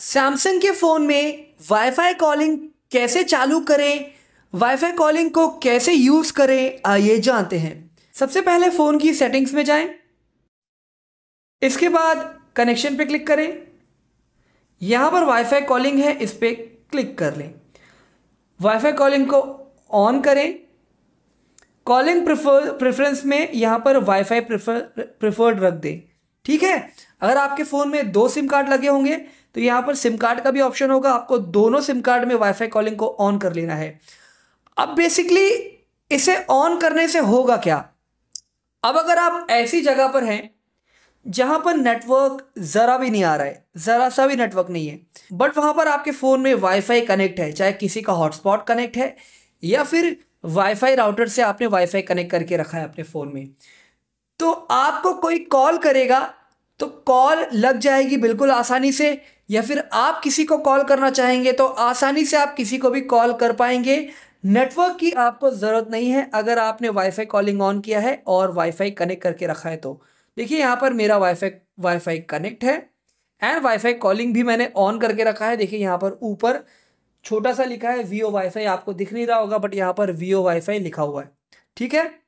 Samsung के phone में WiFi calling कैसे चालू करें वाईफाई कॉलिंग को कैसे यूज़ करें आइए जानते हैं सबसे पहले फ़ोन की सेटिंग्स में जाएं। इसके बाद कनेक्शन पे क्लिक करें यहाँ पर वाईफाई कॉलिंग है इस पर क्लिक कर लें वाईफाई कॉलिंग को ऑन करें कॉलिंग प्रेफरेंस में यहाँ पर वाईफाई प्रेफर प्रेफर्ड रख दें ठीक है अगर आपके फ़ोन में दो सिम कार्ड लगे होंगे तो यहाँ पर सिम कार्ड का भी ऑप्शन होगा आपको दोनों सिम कार्ड में वाईफाई कॉलिंग को ऑन कर लेना है अब बेसिकली इसे ऑन करने से होगा क्या अब अगर आप ऐसी जगह पर हैं जहाँ पर नेटवर्क ज़रा भी नहीं आ रहा है ज़रा सा भी नेटवर्क नहीं है बट वहाँ पर आपके फ़ोन में वाईफाई कनेक्ट है चाहे किसी का हॉटस्पॉट कनेक्ट है या फिर वाईफाई राउटर से आपने वाईफाई कनेक्ट करके रखा है अपने फ़ोन में तो आपको कोई कॉल करेगा तो कॉल लग जाएगी बिल्कुल आसानी से या फिर आप किसी को कॉल करना चाहेंगे तो आसानी से आप किसी को भी कॉल कर पाएंगे नेटवर्क की आपको ज़रूरत नहीं है अगर आपने वाईफाई कॉलिंग ऑन किया है और वाईफाई कनेक्ट करके रखा है तो देखिए यहाँ पर मेरा वाईफाई वाईफाई कनेक्ट है एंड वाईफाई कॉलिंग भी मैंने ऑन करके रखा है देखिए यहाँ पर ऊपर छोटा सा लिखा है वी ओ वाईफाई आपको दिख नहीं रहा होगा बट यहाँ पर वी ओ वाईफाई लिखा हुआ है ठीक है